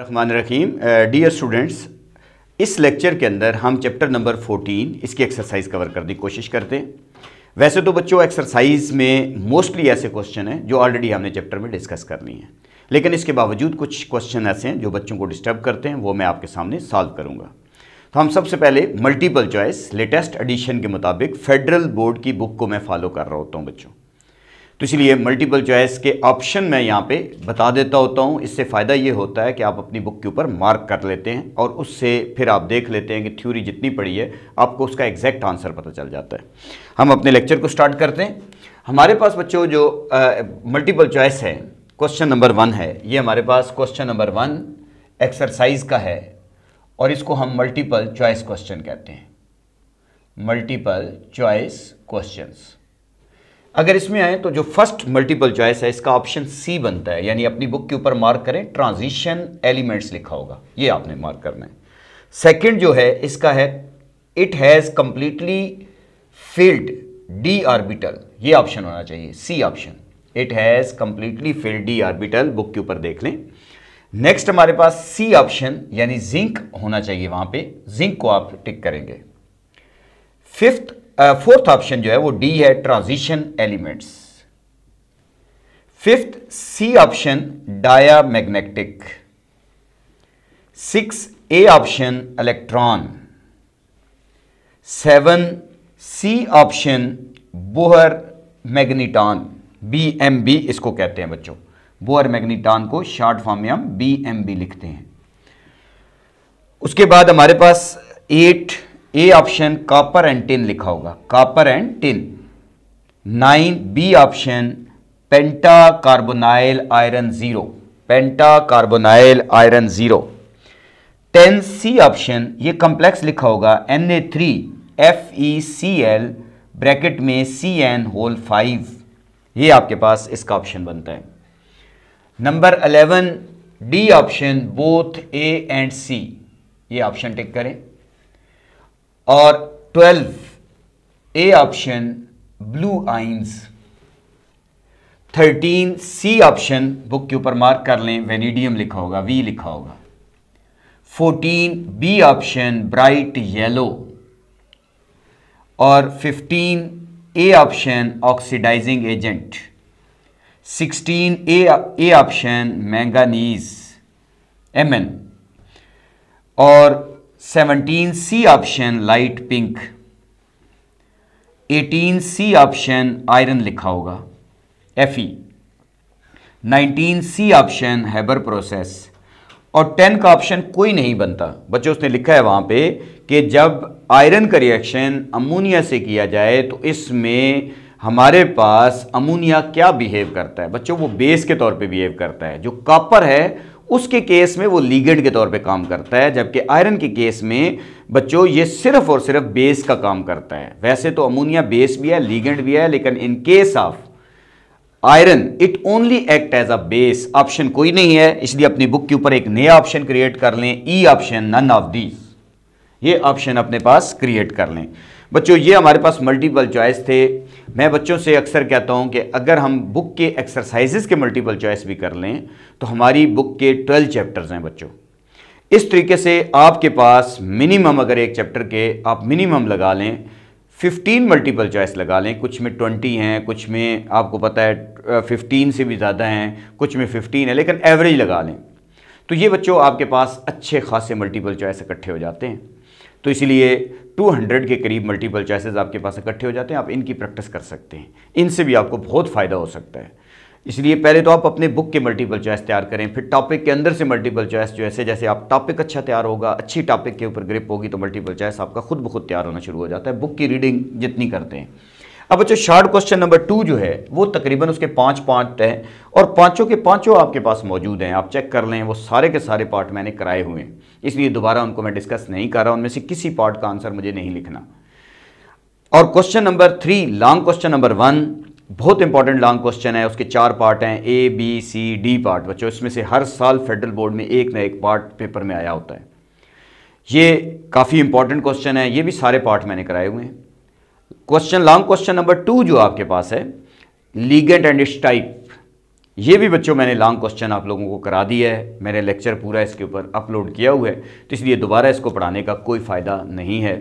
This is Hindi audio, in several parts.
रहमान रहीम डियर स्टूडेंट्स इस लेक्चर के अंदर हम चैप्टर नंबर 14 इसकी एक्सरसाइज कवर करने की कोशिश करते हैं वैसे तो बच्चों एक्सरसाइज में मोस्टली ऐसे क्वेश्चन हैं जो ऑलरेडी हमने चैप्टर में डिस्कस करनी है लेकिन इसके बावजूद कुछ क्वेश्चन ऐसे हैं जो बच्चों को डिस्टर्ब करते हैं वो मैं आपके सामने सॉल्व करूँगा तो हम सबसे पहले मल्टीपल चॉइस लेटेस्ट एडिशन के मुताबिक फेडरल बोर्ड की बुक को मैं फॉलो कर रहा होता हूँ बच्चों तो इसलिए मल्टीपल चॉइस के ऑप्शन मैं यहाँ पे बता देता होता हूँ इससे फ़ायदा ये होता है कि आप अपनी बुक के ऊपर मार्क कर लेते हैं और उससे फिर आप देख लेते हैं कि थ्योरी जितनी पड़ी है आपको उसका एग्जैक्ट आंसर पता चल जाता है हम अपने लेक्चर को स्टार्ट करते हैं हमारे पास बच्चों जो मल्टीपल चॉइस है क्वेश्चन नंबर वन है ये हमारे पास क्वेश्चन नंबर वन एक्सरसाइज का है और इसको हम मल्टीपल चॉइस क्वेश्चन कहते हैं मल्टीपल चॉइस क्वेश्चंस अगर इसमें आए तो जो फर्स्ट मल्टीपल चॉइस है इसका ऑप्शन सी बनता है यानी अपनी बुक के ऊपर मार्क करें ट्रांजिशन एलिमेंट्स लिखा होगा ये आपने मार्क करना है सेकंड जो है इसका है it has completely filled d orbital ये ऑप्शन होना चाहिए C option it has completely filled d orbital book के ऊपर देख लें नेक्स्ट हमारे पास सी ऑप्शन यानी जिंक होना चाहिए वहां पे जिंक को आप टिक करेंगे फिफ्थ फोर्थ ऑप्शन जो है वो डी है transition elements fifth C option diamagnetic six A option electron seven C option Bohr magneton B M B इसको कहते हैं बच्चों बोहर मैग्नीटॉन को शॉर्ट फॉर्म में हम बी एम बी लिखते हैं उसके बाद हमारे पास eight A option copper and tin लिखा होगा copper and tin nine B option penta carbonyl iron zero penta carbonyl iron zero ten C option ये कंप्लेक्स लिखा होगा N A three F E C L bracket में सी एन होल फाइव ये आपके पास इसका ऑप्शन बनता है number eleven D option both A and C ये ऑप्शन टिक करें और twelve A option blue ions thirteen C option book के ऊपर मार्क कर लें वेनिडियम लिखा होगा वी लिखा होगा fourteen B option bright yellow और fifteen A option oxidising agent sixteen A option manganese M और seventeen C option light pink eighteen C option iron लिखा होगा F E nineteen C option Haber process और टेन का ऑप्शन कोई नहीं बनता बच्चों उसने लिखा है वहां पे कि जब आयरन का रिएक्शन अमोनिया से किया जाए तो इसमें हमारे पास अमोनिया क्या बिहेव करता है बच्चों वो बेस के तौर पे बिहेव करता है जो कॉपर है उसके केस में वो लीगेंड के तौर पे काम करता है जबकि आयरन के केस में बच्चों ये सिर्फ और सिर्फ बेस का काम करता है वैसे तो अमोनिया बेस भी है लीगेंड भी है लेकिन in case of iron it only act as a base option कोई नहीं है इसलिए अपनी बुक के ऊपर एक नया ऑप्शन क्रिएट कर लें E option none of the ये ऑप्शन अपने पास क्रिएट कर लें बच्चों ये हमारे पास मल्टीपल चॉइस थे मैं बच्चों से अक्सर कहता हूँ कि अगर हम बुक के एक्सरसाइज़ के मल्टीपल चॉइस भी कर लें तो हमारी बुक के ट्वेल्व चैप्टर्स हैं बच्चों इस तरीके से आपके पास मिनिमम अगर एक चैप्टर के आप मिनिमम लगा लें 15 मल्टीपल चॉइस लगा लें कुछ में 20 हैं कुछ में आपको पता है 15 से भी ज़्यादा हैं कुछ में 15 है लेकिन एवरेज लगा लें तो ये बच्चों आपके पास अच्छे खासे मल्टीपल चॉइस इकट्ठे हो जाते हैं तो इसलिए 200 के करीब मल्टीपल चॉइसेस आपके पास इकट्ठे हो जाते हैं आप इनकी प्रैक्टिस कर सकते हैं इनसे भी आपको बहुत फ़ायदा हो सकता है इसलिए पहले तो आप अपने बुक के मल्टीपल चॉइस तैयार करें फिर टॉपिक के अंदर से मल्टीपल चॉइस जो ऐसे जैसे आप टॉपिक अच्छा तैयार होगा अच्छी टॉपिक के ऊपर ग्रिप होगी तो मल्टीपल चॉइस आपका खुद ब खुद तैयार होना शुरू हो जाता है बुक की रीडिंग जितनी करते हैं अब बच्चों शार्ट क्वेश्चन नंबर टू जो है वो तकरीबन उसके पांच पार्ट हैं और पांचों के पांचों आपके पास मौजूद हैं आप चेक कर लें वो सारे के सारे पार्ट मैंने कराए हुए हैं इसलिए दोबारा उनको मैं डिस्कस नहीं कर रहा उनमें से किसी पार्ट का आंसर मुझे नहीं लिखना और question number three long question number one बहुत इंपॉर्टेंट लॉन्ग क्वेश्चन है उसके चार पार्ट हैं A B C D part बच्चों इसमें से हर साल फेडरल बोर्ड में एक ना एक पार्ट पेपर में आया होता है ये काफ़ी इंपॉर्टेंट क्वेश्चन है ये भी सारे पार्ट मैंने कराए हुए हैं question long question number two जो आपके पास है लीगेंट एंड स्टाइप ये भी बच्चों मैंने लॉन्ग क्वेश्चन आप लोगों को करा दिया है मैंने लेक्चर पूरा इसके ऊपर अपलोड किया हुआ है तो इसलिए दोबारा इसको पढ़ाने का कोई फ़ायदा नहीं है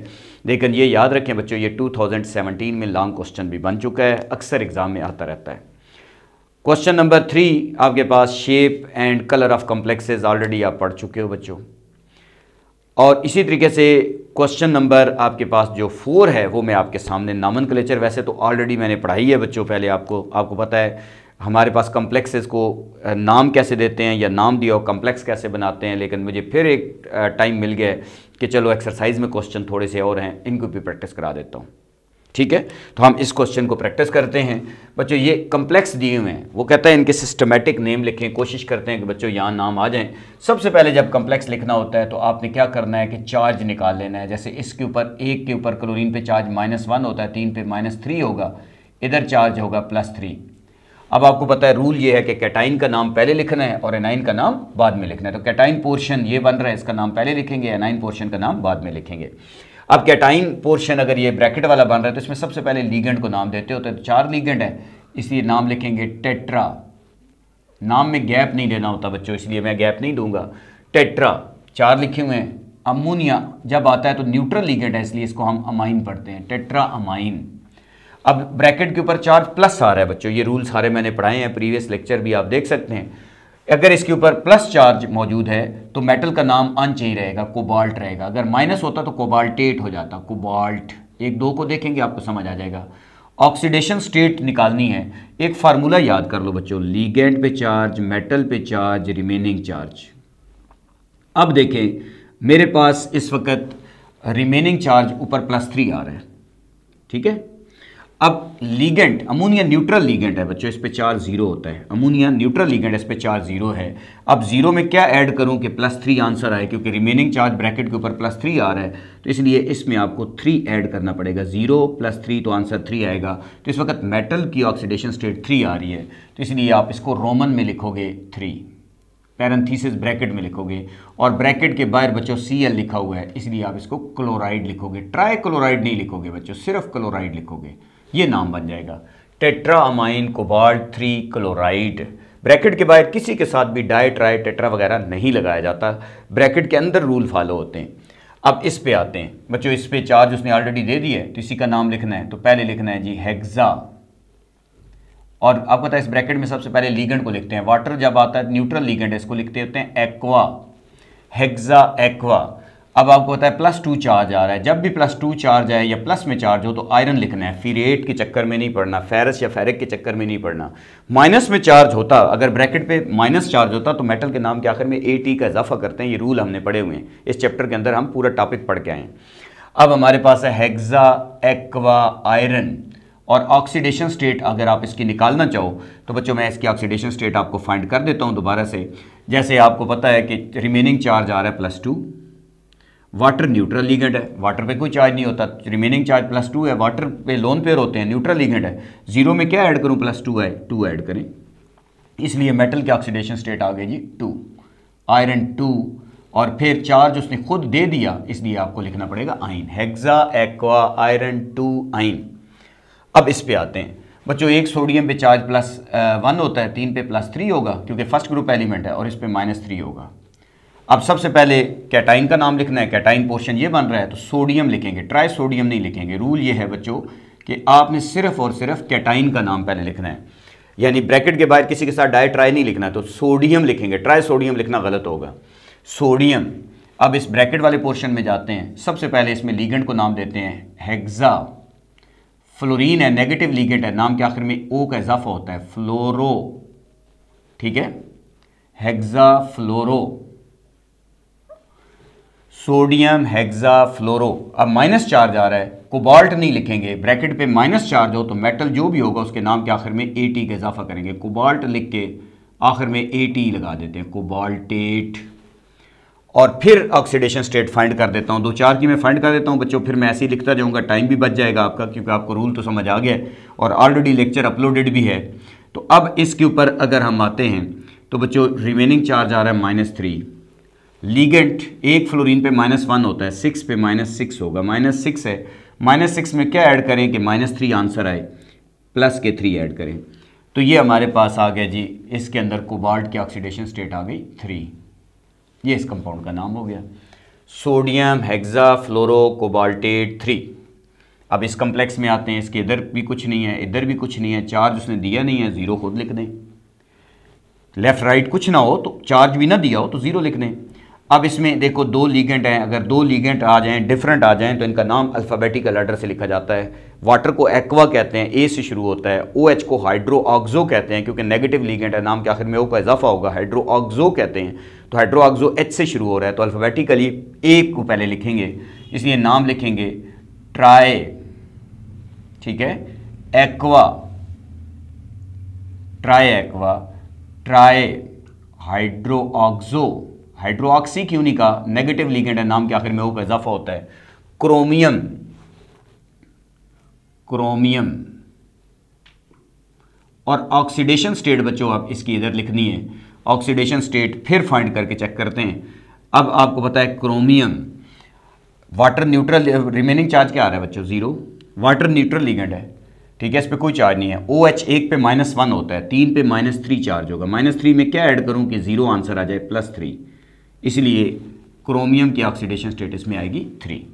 लेकिन ये याद रखें बच्चों ये 2017 में लॉन्ग क्वेश्चन भी बन चुका है अक्सर एग्ज़ाम में आता रहता है क्वेश्चन नंबर थ्री आपके पास shape and colour of complexes already आप पढ़ चुके हो बच्चों और इसी तरीके से क्वेश्चन नंबर आपके पास जो फोर है वो मैं आपके सामने नामन क्लेचर वैसे तो ऑलरेडी मैंने पढ़ाई है बच्चों पहले आपको आपको पता है हमारे पास कम्प्लेक्सेस को नाम कैसे देते हैं या नाम दिया और कम्प्लेक्स कैसे बनाते हैं लेकिन मुझे फिर एक टाइम मिल गया कि चलो एक्सरसाइज में क्वेश्चन थोड़े से और हैं इनको भी प्रैक्टिस करा देता हूँ ठीक है तो हम इस क्वेश्चन को प्रैक्टिस करते हैं बच्चों ये कम्प्लेक्स दिए हुए हैं वो कहता है इनके सिस्टमेटिक नेम लिखें कोशिश करते हैं कि बच्चों यहाँ नाम आ जाएं सबसे पहले जब कम्प्लेक्स लिखना होता है तो आपने क्या करना है कि चार्ज निकाल लेना है जैसे इसके ऊपर एक के ऊपर क्लोरीन पे चार्ज माइनस वन होता है तीन पे माइनस थ्री होगा इधर चार्ज होगा प्लस थ्री अब आपको पता है रूल ये है कि कैटाइन का नाम पहले लिखना है और एनाइन का नाम बाद में लिखना है तो कैटाइन पोर्शन ये बन रहा है इसका नाम पहले लिखेंगे एनाइन पोर्शन का नाम बाद में लिखेंगे अब कैटाइन पोर्शन अगर ये ब्रैकेट वाला बन रहा है तो इसमें सबसे पहले लीगेंड को नाम देते हो तो चार लीगेंड है इसलिए नाम लिखेंगे टेट्रा नाम में गैप नहीं देना होता बच्चों इसलिए मैं गैप नहीं दूंगा टेट्रा चार लिखे हुए हैं अमोनिया जब आता है तो न्यूट्रल लीगेंड है इसलिए इसको हम अमाइन पढ़ते हैं टेट्रा अमाइन अब ब्रैकेट के ऊपर चार प्लस आ रहा है बच्चों ये रूल सारे मैंने पढ़ाए हैं प्रीवियस लेक्चर भी आप देख सकते हैं अगर इसके ऊपर प्लस चार्ज मौजूद है तो मेटल का नाम अंच ही रहेगा कोबाल्ट रहेगा अगर माइनस होता तो कोबाल्टेट हो जाता कोबाल्ट एक दो को देखेंगे आपको समझ आ जाएगा ऑक्सीडेशन स्टेट निकालनी है एक फार्मूला याद कर लो बच्चों लीगेंट पे चार्ज मेटल पे चार्ज रिमेनिंग चार्ज अब देखें मेरे पास इस वक्त रिमेनिंग चार्ज ऊपर प्लस थ्री आ रहा है ठीक है अब लीगेंट अमोनिया न्यूट्रल लीगेंट है बच्चों इस पे चार जीरो होता है अमोनिया न्यूट्रल लीगेंट इस पे चार जीरो है अब जीरो में क्या ऐड करूं कि प्लस थ्री आंसर आए क्योंकि रिमेनिंग चार्ज ब्रैकेट के ऊपर प्लस थ्री आ रहा है तो इसलिए इसमें आपको थ्री ऐड करना पड़ेगा जीरो प्लस थ्री तो आंसर थ्री आएगा तो इस वक्त मेटल की ऑक्सीडेशन स्टेट थ्री आ रही है तो इसलिए आप इसको रोमन में लिखोगे थ्री पैरेंथीसिस ब्रैकेट में लिखोगे और ब्रैकेट के बाहर बच्चों सी एल लिखा हुआ है इसलिए आप इसको क्लोराइड लिखोगे ट्राई क्लोराइड नहीं लिखोगे बच्चों सिर्फ क्लोराइड लिखोगे ये नाम बन जाएगा amine cobalt three chloride bracket के बाहर किसी के साथ भी डाई ट्राई टेट्रा वगैरह नहीं लगाया जाता ब्रैकेट के अंदर रूल फॉलो होते हैं अब इस पे आते हैं बच्चों इस पे चार्ज उसने ऑलरेडी दे दिए तो इसी का नाम लिखना है तो पहले लिखना है जी हेग्जा और आपको पता है इस ब्रैकेट में सबसे पहले लीगेंड को लिखते हैं वाटर जब आता है न्यूट्रल लीगेंड है इसको लिखते होते हैं एक्वा हेग्जा एक्वा अब आपको पता है प्लस टू चार्ज आ रहा है जब भी प्लस टू चार्ज आए या प्लस में चार्ज हो तो आयरन लिखना है फिरेट के चक्कर में नहीं पड़ना फेरस या फेरिक के चक्कर में नहीं पड़ना माइनस में चार्ज होता अगर ब्रैकेट पे माइनस चार्ज होता तो मेटल के नाम के आखिर में ए टी का इजाफा करते हैं ये रूल हमने पढ़े हुए हैं इस चैप्टर के अंदर हम पूरा टॉपिक पढ़ के आए हैं अब हमारे पास है हेक्सा एक्वा आयरन और ऑक्सीडेशन स्टेट अगर आप इसकी निकालना चाहो तो बच्चों मैं इसकी ऑक्सीडेशन स्टेट आपको फाइंड कर देता हूँ दोबारा से जैसे आपको पता है कि रिमेनिंग चार्ज आ रहा है plus two water neutral ligand है वाटर पे कोई चार्ज नहीं होता रिमेनिंग चार्ज प्लस टू है वाटर पे लोन पेयर होते हैं न्यूट्रल लीगेंट है जीरो में क्या ऐड करूँ प्लस टू है टू ऐड करें इसलिए मेटल की ऑक्सीडेशन स्टेट आ गई जी टू आयरन टू और फिर चार्ज उसने खुद दे दिया इसलिए आपको लिखना पड़ेगा आइन hexa aqua iron two yne अब इस पर आते हैं बच्चों एक सोडियम पे चार्ज प्लस वन होता है तीन पे प्लस थ्री होगा क्योंकि फर्स्ट ग्रुप एलिमेंट है और इस पर माइनस थ्री होगा अब सबसे पहले कैटाइन का नाम लिखना है कैटाइन पोर्शन ये बन रहा है तो सोडियम लिखेंगे ट्राई सोडियम नहीं लिखेंगे रूल ये है बच्चों कि आपने सिर्फ और सिर्फ कैटाइन का नाम पहले लिखना है यानी ब्रैकेट के बाहर किसी के साथ डाई ट्राई नहीं लिखना तो सोडियम लिखेंगे ट्राई सोडियम लिखना गलत होगा सोडियम अब इस ब्रैकेट वाले पोर्शन में जाते हैं सबसे पहले इसमें लीगेंट को नाम देते हैं हेग्जा फ्लोरीन है नेगेटिव लीगेंट है नाम के आखिर में ओ का इजाफा होता है फ्लोरो ठीक है hexa fluoro sodium hexa fluoro अब माइनस चार्ज आ रहा है कोबाल्ट नहीं लिखेंगे ब्रैकेट पे माइनस चार्ज हो तो मेटल जो भी होगा उसके नाम के आखिर में ए टी का इजाफा करेंगे कोबाल्ट लिख के आखिर में ए टी लगा देते हैं कोबाल्टेट और फिर ऑक्सीडेशन स्टेट फाइंड कर देता हूँ दो चार की मैं फाइंड कर देता हूँ बच्चों फिर मैं ऐसे ही लिखता जाऊँगा टाइम भी बच जाएगा आपका क्योंकि आपको रूल तो समझ आ गया और ऑलरेडी लेक्चर अपलोडेड भी है तो अब इसके ऊपर अगर हम आते हैं तो बच्चों रिमेनिंग चार्ज आ रहा है माइनस थ्री लीगेंट एक फ्लोरीन पे माइनस वन होता है सिक्स पे माइनस सिक्स होगा माइनस सिक्स है माइनस सिक्स में क्या ऐड करें कि माइनस थ्री आंसर आए प्लस के थ्री ऐड करें तो ये हमारे पास आ गया जी इसके अंदर कोबाल्ट की ऑक्सीडेशन स्टेट आ गई थ्री ये इस कंपाउंड का नाम हो गया sodium hexa fluoro cobaltate three अब इस कम्प्लेक्स में आते हैं इसके इधर भी कुछ नहीं है इधर भी कुछ नहीं है चार्ज उसने दिया नहीं है ज़ीरो खुद लिख दें लेफ़्ट राइट कुछ ना हो तो चार्ज भी ना दिया हो तो ज़ीरो लिख दें अब इसमें देखो दो लीगेंट हैं अगर दो लीगेंट आ जाएं डिफरेंट आ जाएं तो इनका नाम अल्फ़ाबेटिकल आर्डर से लिखा जाता है वाटर को एक्वा कहते हैं ए से शुरू होता है ओ एच को हाइड्रो ऑक्जो कहते हैं क्योंकि नेगेटिव लीगेंट है नाम के आखिर में ओ का इजाफा होगा हाइड्रो ऑक्जो कहते हैं तो हाइड्रो ऑक्जो एच से शुरू हो रहा है तो अल्फ़ाबेटिकली ए को पहले लिखेंगे इसलिए नाम लिखेंगे ट्राए ठीक है aqua tri aqua tri hydro oxo hydroxy क्यूनी का नेगेटिव लीगेंड है नाम के आखिर में ओ इजाफा होता है क्रोमियम क्रोमियम और ऑक्सीडेशन स्टेट बच्चों आप इसकी इधर लिखनी है ऑक्सीडेशन स्टेट फिर फाइंड करके चेक करते हैं अब आपको पता है chromium water neutral remaining charge क्या आ रहा है बच्चों जीरो वाटर न्यूट्रल लिगेंड है ठीक है इस पर कोई चार्ज नहीं है ओ OH एच एक पे माइनस वन होता है तीन पे माइनस थ्री चार्ज होगा माइनस थ्री में क्या ऐड करूं कि जीरो आंसर आ जाए प्लस थ्री इसलिए क्रोमियम की ऑक्सीडेशन स्टेटस में आएगी थ्री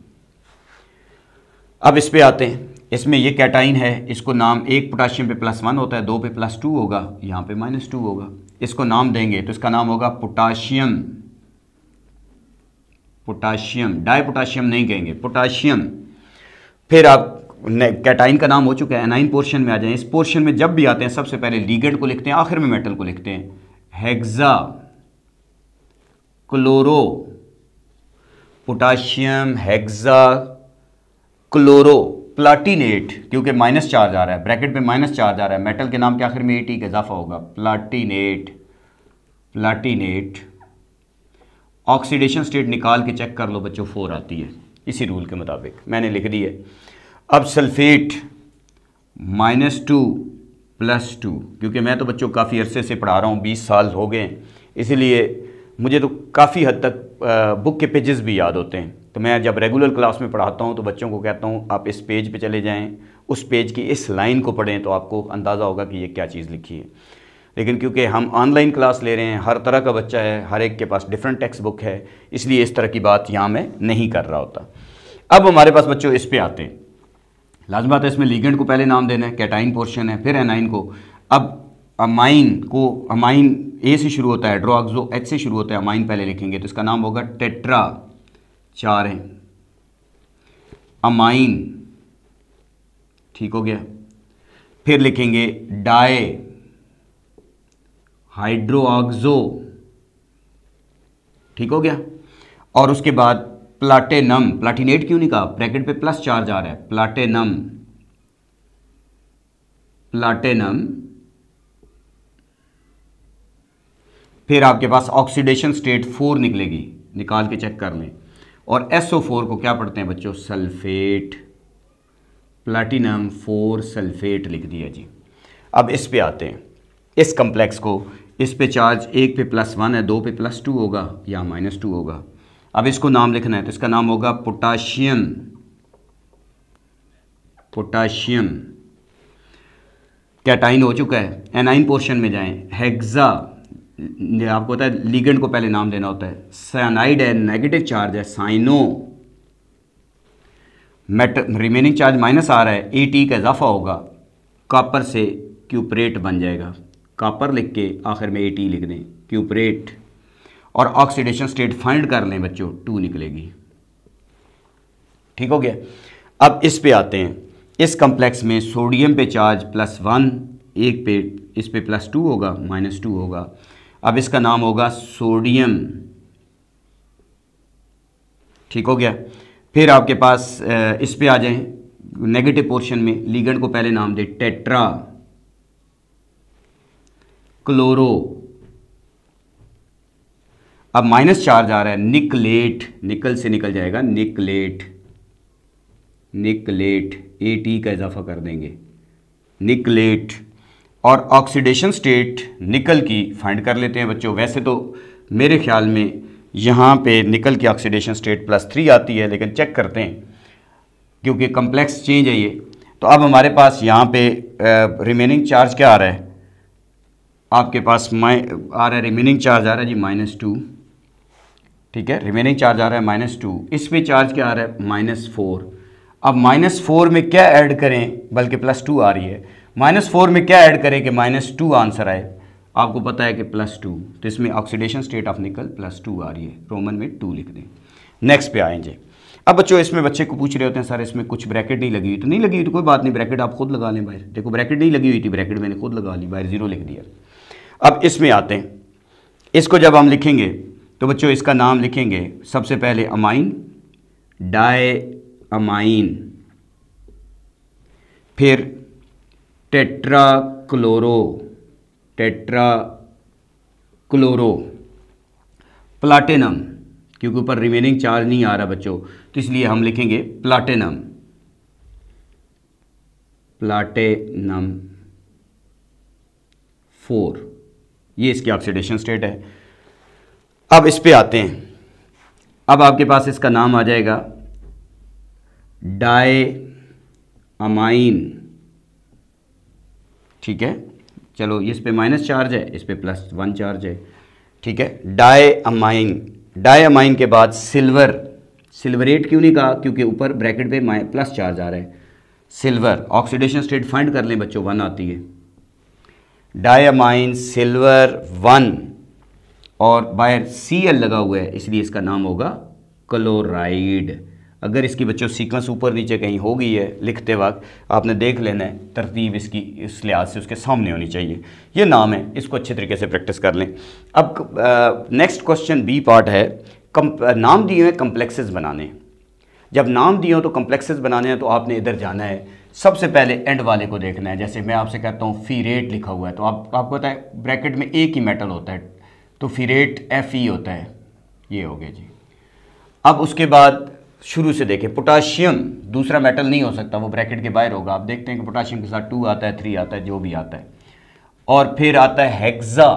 अब इस पे आते हैं इसमें ये कैटाइन है इसको नाम एक पोटाशियम पे प्लस वन होता है दो पे प्लस टू होगा यहाँ पे माइनस टू होगा इसको नाम देंगे तो इसका नाम होगा पोटाशियम पोटाशियम डाई पोटाशियम नहीं कहेंगे पोटाशियम फिर आप कैटाइन का नाम हो चुका है एनाइन पोर्शन में आ जाए इस पोर्शन में जब भी आते हैं सबसे पहले लीगेंड को लिखते हैं आखिर में मेटल को लिखते हैं hexa chloro potassium hexa chloro platinate क्योंकि माइनस चार्ज आ रहा है ब्रैकेट पे माइनस चार्ज आ रहा है मेटल के नाम के आखिर में एटी का इजाफा होगा प्लाटीनेट प्लाटिनेट ऑक्सीडेशन स्टेट निकाल के चेक कर लो बच्चों फोर आती है इसी रूल के मुताबिक मैंने लिख दी है अब sulphate minus two plus two क्योंकि मैं तो बच्चों काफ़ी अरसे से पढ़ा रहा हूँ बीस साल हो गए इसीलिए मुझे तो काफ़ी हद तक बुक के पेजेस भी याद होते हैं तो मैं जब रेगुलर क्लास में पढ़ाता हूँ तो बच्चों को कहता हूँ आप इस पेज पे चले जाएँ उस पेज की इस लाइन को पढ़ें तो आपको अंदाज़ा होगा कि ये क्या चीज़ लिखी है लेकिन क्योंकि हम ऑनलाइन क्लास ले रहे हैं हर तरह का बच्चा है हर एक के पास डिफरेंट टेक्स्ट बुक है इसलिए इस तरह की बात यहाँ मैं नहीं कर रहा होता अब हमारे पास बच्चों इस पर आते हैं लाजमत है इसमें लीगेंड को पहले नाम देना है कैटाइन पोर्शन है फिर एनाइन को अब अमाइन को अमाइन ए से शुरू होता है ड्रॉक्सो एच से शुरू होता है अमाइन पहले लिखेंगे तो इसका नाम होगा टेट्रा चार है अमाइन ठीक हो गया फिर लिखेंगे डाए हाइड्रोक्सो ठीक हो गया और उसके बाद प्लाटेनम प्लाटिनेट क्यों नहीं कहा ब्रैकेट पे प्लस चार्ज आ रहा है प्लाटेनम प्लाटेनम फिर आपके पास ऑक्सीडेशन स्टेट फोर निकलेगी निकाल के चेक कर लें और एसओ फोर को क्या पढ़ते हैं बच्चों सल्फेट प्लाटिनम फोर सल्फेट लिख दिया जी अब इस पे आते हैं इस कम्प्लेक्स को इस पे चार्ज एक पे प्लस वन है दो पे प्लस टू होगा या माइनस टू होगा अब इसको नाम लिखना है तो इसका नाम होगा पोटाशियम पोटाशियम कैटाइन हो चुका है एनाइन पोर्शन में जाएं हेक्सा आपको होता है लीगेंड को पहले नाम देना होता है साइनाइड है नेगेटिव चार्ज है साइनो मेट रिमेनिंग चार्ज माइनस आ रहा है ए टी का इजाफा होगा कापर से क्यूपरेट बन जाएगा कापर लिख के आखिर में ए टी लिख दें क्यूपरेट और ऑक्सीडेशन स्टेट फाइंड कर लें बच्चों टू निकलेगी ठीक हो गया अब इस पे आते हैं इस कंप्लेक्स में सोडियम पे चार्ज प्लस वन एक पे इस पे प्लस टू होगा माइनस टू होगा अब इसका नाम होगा सोडियम ठीक हो गया फिर आपके पास इस पे आ जाएं नेगेटिव पोर्शन में लीगन को पहले नाम दे टेट्रा क्लोरो अब माइनस चार्ज आ रहा है निकलेट निकल से निकल जाएगा निकलेट निकलेट ए टी का इजाफा कर देंगे निकलेट और ऑक्सीडेशन स्टेट निकल की फाइंड कर लेते हैं बच्चों वैसे तो मेरे ख्याल में यहाँ पे निकल की ऑक्सीडेशन स्टेट प्लस थ्री आती है लेकिन चेक करते हैं क्योंकि कम्प्लेक्स चेंज है ये तो अब हमारे पास यहाँ पे रिमेनिंग चार्ज क्या आ रहा है आपके पास माइ आ रहा है रिमेनिंग चार्ज आ रहा है जी माइनस टू ठीक है रिमेनिंग चार्ज आ रहा है माइनस टू इस पर चार्ज क्या आ रहा है माइनस फोर अब माइनस फोर में क्या ऐड करें बल्कि प्लस टू आ रही है माइनस फोर में क्या ऐड करें कि माइनस टू आंसर आए आपको पता है कि प्लस टू तो इसमें oxidation state of nickel plus two आ रही है रोमन में टू लिख दें नेक्स्ट पे आएंगे अब बच्चों इसमें बच्चे को पूछ रहे होते हैं सर इसमें कुछ ब्रैकेट नहीं लगी हुई तो नहीं लगी हुई तो कोई बात नहीं ब्रैकेट आप खुद लगा लें बाहर देखो ब्रैकेट नहीं लगी हुई थी ब्रैकेट मैंने खुद लगा ली बाहर जीरो लिख दिया अब इसमें आते हैं इसको जब हम लिखेंगे तो बच्चों इसका नाम लिखेंगे सबसे पहले अमाइन डाई अमाइन फिर tetra chloro tetra chloro platinum क्योंकि ऊपर रिमेनिंग चार्ज नहीं आ रहा बच्चों तो इसलिए हम लिखेंगे प्लाटिनम प्लाटिनम फोर ये इसकी ऑक्सीडेशन स्टेट है अब इस पे आते हैं अब आपके पास इसका नाम आ जाएगा डाई अमाइन ठीक है चलो इस पे माइनस चार्ज है इस पे प्लस वन चार्ज है ठीक है डाई अमाइन डाई अमाइन के बाद सिल्वर सिल्वरेट क्यों नहीं कहा क्योंकि ऊपर ब्रैकेट पे प्लस चार्ज आ रहा है सिल्वर ऑक्सीडेशन स्टेट फाइंड कर लें बच्चों वन आती है डायामाइन सिल्वर वन और बाहर सी एल लगा हुआ है इसलिए इसका नाम होगा क्लोराइड अगर इसकी बच्चों सीक्वेंस ऊपर नीचे कहीं हो गई है लिखते वक्त आपने देख लेना है तरतीब इसकी इस लिहाज से उसके सामने होनी चाहिए ये नाम है इसको अच्छे तरीके से प्रैक्टिस कर लें अब नेक्स्ट क्वेश्चन बी पार्ट है कम, नाम दिए हुए कम्प्लेक्सेस बनाने जब नाम दिए हो तो कम्प्लेक्सेस बनाने हैं तो आपने इधर जाना है सबसे पहले एंड वाले को देखना है जैसे मैं आपसे कहता हूँ फी रेट लिखा हुआ है तो आप आपको पता है ब्रैकेट में एक ही मेटल होता है तो फी रेट एफ ई होता है ये हो गया जी अब उसके बाद शुरू से देखें पोटाशियम दूसरा मेटल नहीं हो सकता वो ब्रैकेट के बाहर होगा आप देखते हैं कि पोटाशियम के साथ टू आता है थ्री आता है जो भी आता है और फिर आता है hexa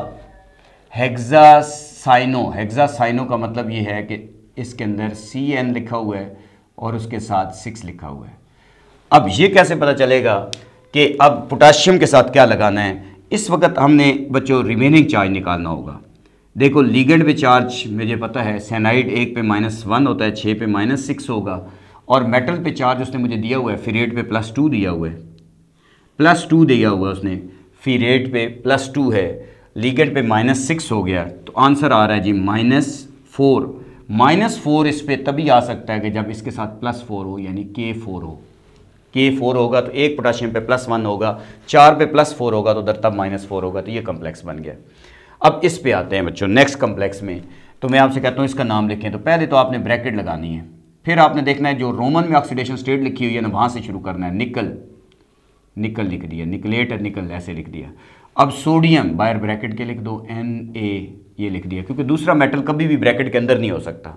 hexa cyano hexa cyano का मतलब ये है कि इसके अंदर सी एन लिखा हुआ है और उसके साथ सिक्स लिखा हुआ है अब ये कैसे पता चलेगा कि अब पोटाशियम के साथ क्या लगाना है इस वक्त हमने बच्चों रिमेनिंग चार्ज निकालना होगा देखो लीगेंड पे चार्ज मुझे पता है सेनाइड एक पे माइनस वन होता है छः पे माइनस सिक्स होगा और मेटल पे चार्ज उसने मुझे दिया हुआ है फिरेट पे प्लस टू दिया हुआ है प्लस टू दिया हुआ है उसने फिरेट पे प्लस टू है लीगेंड पे माइनस सिक्स हो गया तो आंसर आ रहा है जी माइनस फोर माइनस फोर इस पर तभी आ सकता है कि जब इसके साथ प्लस फोर हो यानी के फोर हो के फोर होगा तो एक पोटाशियम पे प्लस वन होगा चार पे प्लस फोर होगा तो दरता तब माइनस फोर होगा तो ये कम्प्लेक्स बन गया अब इस पे आते हैं बच्चों नेक्स्ट कम्प्लेक्स में तो मैं आपसे कहता हूँ इसका नाम लिखें तो पहले तो आपने ब्रैकेट लगानी है फिर आपने देखना है जो रोमन में ऑक्सीडेशन स्टेट लिखी हुई है ना वहाँ से शुरू करना है निकल निकल लिख दिया निकलेट और निकल ऐसे लिख दिया अब सोडियम बायर ब्रैकेट के लिख दो एन ए ये लिख दिया क्योंकि दूसरा मेटल कभी भी ब्रैकेट के अंदर नहीं हो सकता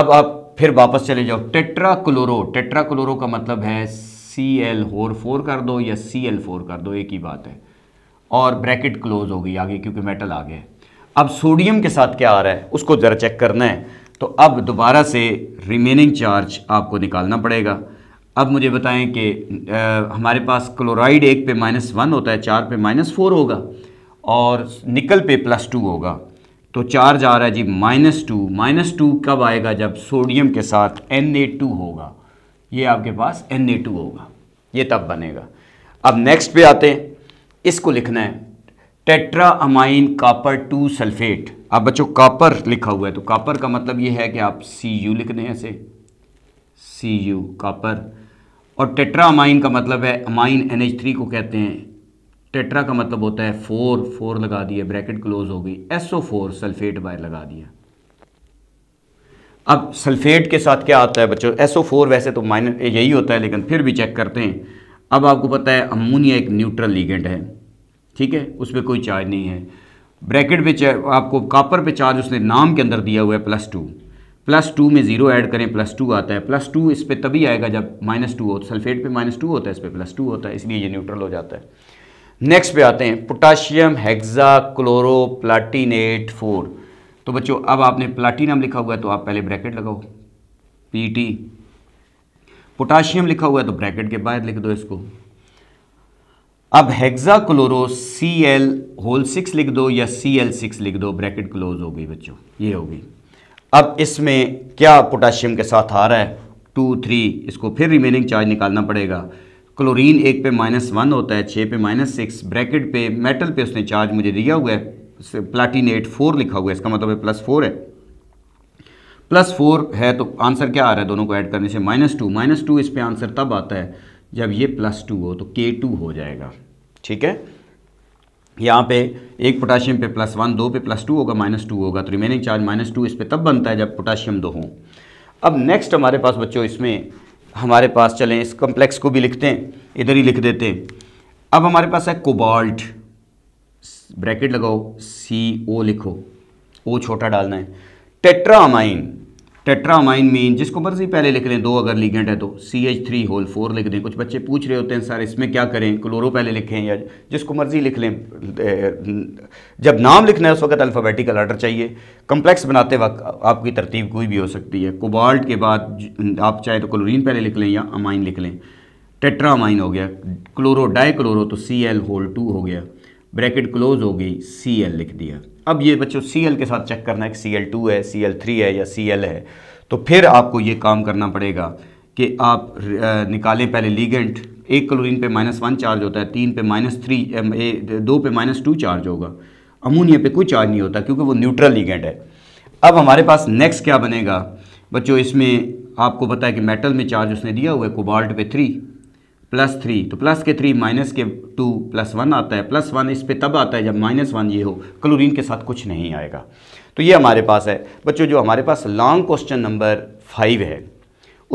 अब आप फिर वापस चले जाओ टेट्रा क्लोरो टेट्रा क्लोरो का मतलब है सी एल होर फोर कर दो या सी एल फोर कर दो एक ही बात है और ब्रैकेट क्लोज हो गई आगे क्योंकि मेटल आ गया अब सोडियम के साथ क्या आ रहा है उसको ज़रा चेक करना है तो अब दोबारा से रिमेनिंग चार्ज आपको निकालना पड़ेगा अब मुझे बताएं कि आ, हमारे पास क्लोराइड एक पे माइनस वन होता है चार पे माइनस फोर होगा और निकल पे प्लस टू होगा तो चार्ज आ रहा है जी माइनस टू माइनस टू कब आएगा जब सोडियम के साथ एन ए टू होगा ये आपके पास एन ए टू होगा ये तब बनेगा अब नेक्स्ट पे आते हैं इसको लिखना है tetra amine copper two sulphate आप बच्चों कापर लिखा हुआ है तो कापर का मतलब ये है कि आप सी यू लिख दें ऐसे सी यू कापर और टेट्रा अमाइन का मतलब है अमाइन एन एच थ्री को कहते हैं टेट्रा का मतलब होता है फोर फोर लगा दिया ब्रैकेट क्लोज हो गई एस ओ फोर सल्फेट वायर लगा दिया अब सल्फेट के साथ क्या आता है बच्चों एस ओ फोर वैसे तो माइनस यही होता है लेकिन फिर भी चेक करते हैं अब आपको पता है अमोनिया एक न्यूट्रल लीगेंट है ठीक है उस पर कोई चार्ज नहीं है ब्रैकेट पे आपको कापर पे चार्ज उसने नाम के अंदर दिया हुआ है प्लस टू प्लस टू में ज़ीरो ऐड करें प्लस टू आता है प्लस टू इस पर तभी आएगा जब माइनस टू हो सल्फेट पे माइनस टू होता है इस पर प्लस टू होता है इसलिए ये न्यूट्रल हो जाता है नेक्स्ट पे आते हैं potassium hexa chloro platinate four तो बच्चों अब आपने प्लाटीनम लिखा हुआ है तो आप पहले ब्रैकेट लगाओ पी टी पोटाशियम लिखा हुआ है तो ब्रैकेट के बाहर लिख दो इसको अब hexa chloro C L whole six लिख दो या सी एल सिक्स लिख दो ब्रैकेट क्लोज हो गई बच्चों ये हो गई अब इसमें क्या पोटाशियम के साथ आ रहा है टू थ्री इसको फिर रिमेनिंग चार्ज निकालना पड़ेगा क्लोरीन एक पे माइनस वन होता है छः पे माइनस सिक्स ब्रैकेट पे मेटल पे उसने चार्ज मुझे दिया हुआ है प्लाटीन एट फोर लिखा हुआ है इसका मतलब है प्लस फोर है प्लस फोर है तो आंसर क्या आ रहा है दोनों को ऐड करने से माइनस टू माइनस टू इस पर आंसर तब आता है जब ये प्लस टू हो तो के टू हो जाएगा ठीक है यहाँ पे एक पोटाशियम पे प्लस वन दो पे प्लस टू होगा माइनस टू होगा तो रिमेनिंग चार्ज माइनस टू इस पर तब बनता है जब पोटाशियम दो हो अब नेक्स्ट हमारे पास बच्चों इसमें हमारे पास चलें इस कम्प्लेक्स को भी लिखते हैं इधर ही लिख देते हैं अब हमारे पास है कोबाल्ट ब्रैकेट लगाओ सी ओ लिखो ओ छोटा डालना है टेट्रामाइन टेट्रामाइन मीन जिसको मर्जी पहले लिख लें दो अगर लीगेंट है तो C H three whole four लिख दें कुछ बच्चे पूछ रहे होते हैं सर इसमें क्या करें क्लोरो पहले लिखें या जिसको मर्जी लिख लें जब नाम लिखना है उस वक्त अल्फ़ाबेटिकल आर्डर चाहिए कम्प्लेक्स बनाते वक्त आपकी तरतीब कोई भी हो सकती है कोबाल्ट के बाद आप चाहे तो क्लोरीन पहले लिख लें या अमाइन लिख लें टेट्रामाइन हो गया क्लोरो डाई क्लोरो तो सी एल होल टू हो गया ब्रैकेट क्लोज हो गई सी एल लिख दिया अब ये बच्चों सी एल के साथ चेक करना है कि सी एल टू है सी एल थ्री है या सी एल है तो फिर आपको ये काम करना पड़ेगा कि आप निकालें पहले लीगेंट एक क्लोरीन पे माइनस वन चार्ज होता है तीन पे माइनस थ्री दो पे माइनस टू चार्ज होगा अमोनिया पे कोई चार्ज नहीं होता क्योंकि वो न्यूट्रल लीगेंट है अब हमारे पास नेक्स्ट क्या बनेगा बच्चों इसमें आपको पता है कि मेटल में चार्ज उसने दिया हुआ है कोबाल्ट पे थ्री प्लस थ्री तो प्लस के थ्री माइनस के टू प्लस वन आता है प्लस वन इस पर तब आता है जब माइनस वन ये हो क्लोरीन के साथ कुछ नहीं आएगा तो ये हमारे पास है बच्चों जो हमारे पास लॉन्ग क्वेश्चन नंबर फाइव है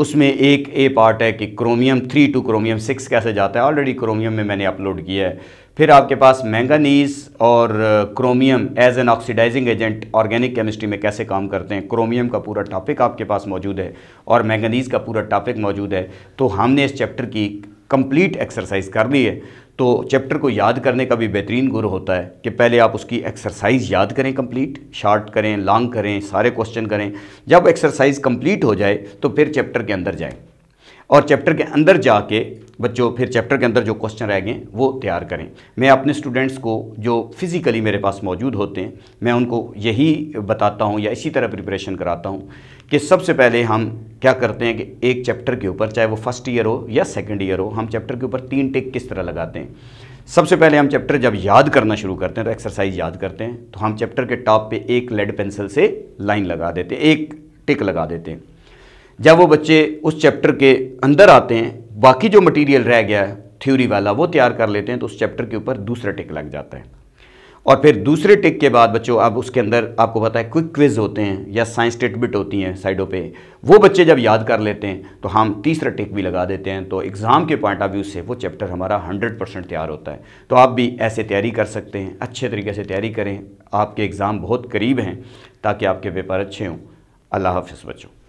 उसमें एक ए पार्ट है कि chromium three to chromium six कैसे जाता है ऑलरेडी क्रोमियम में मैंने अपलोड किया है फिर आपके पास मैंगनीज और chromium as an oxidising agent organic chemistry में कैसे काम करते हैं क्रोमियम का पूरा टॉपिक आपके पास मौजूद है और मैंगनीज़ का पूरा टॉपिक मौजूद है तो हमने इस चैप्टर की कंप्लीट एक्सरसाइज कर ली है तो चैप्टर को याद करने का भी बेहतरीन गुर होता है कि पहले आप उसकी एक्सरसाइज याद करें कंप्लीट शार्ट करें लॉन्ग करें सारे क्वेश्चन करें जब एक्सरसाइज कंप्लीट हो जाए तो फिर चैप्टर के अंदर जाएं और चैप्टर के अंदर जाके बच्चों फिर चैप्टर के अंदर जो क्वेश्चन रह गए वो तैयार करें मैं अपने स्टूडेंट्स को जो फिज़िकली मेरे पास मौजूद होते हैं मैं उनको यही बताता हूँ या इसी तरह प्रिपरेशन कराता हूँ कि सबसे पहले हम क्या करते हैं कि एक चैप्टर के ऊपर चाहे वो फर्स्ट ईयर हो या सेकेंड ईयर हो हम चैप्टर के ऊपर तीन टेक किस तरह लगाते हैं सबसे पहले हम चैप्टर जब याद करना शुरू करते हैं तो एक्सरसाइज याद करते हैं तो हम चैप्टर के टॉप पे एक लेड पेंसिल से लाइन लगा देते हैं एक टिक लगा देते हैं जब वो बच्चे उस चैप्टर के अंदर आते हैं बाकी जो मटेरियल रह गया है थ्योरी वाला वो तैयार कर लेते हैं तो उस चैप्टर के ऊपर दूसरा टिक लग जाता है और फिर दूसरे टिक के बाद बच्चों अब उसके अंदर आपको पता है क्विक क्विज होते हैं या साइंस टिटबिट होती हैं साइडों पे वो बच्चे जब याद कर लेते हैं तो हम तीसरा टिक भी लगा देते हैं तो एग्ज़ाम के पॉइंट ऑफ व्यू से वो चैप्टर हमारा 100 परसेंट तैयार होता है तो आप भी ऐसे तैयारी कर सकते हैं अच्छे तरीके से तैयारी करें आपके एग्ज़ाम बहुत करीब हैं ताकि आपके पेपर अच्छे हों अल्लाह हाफ बच्चों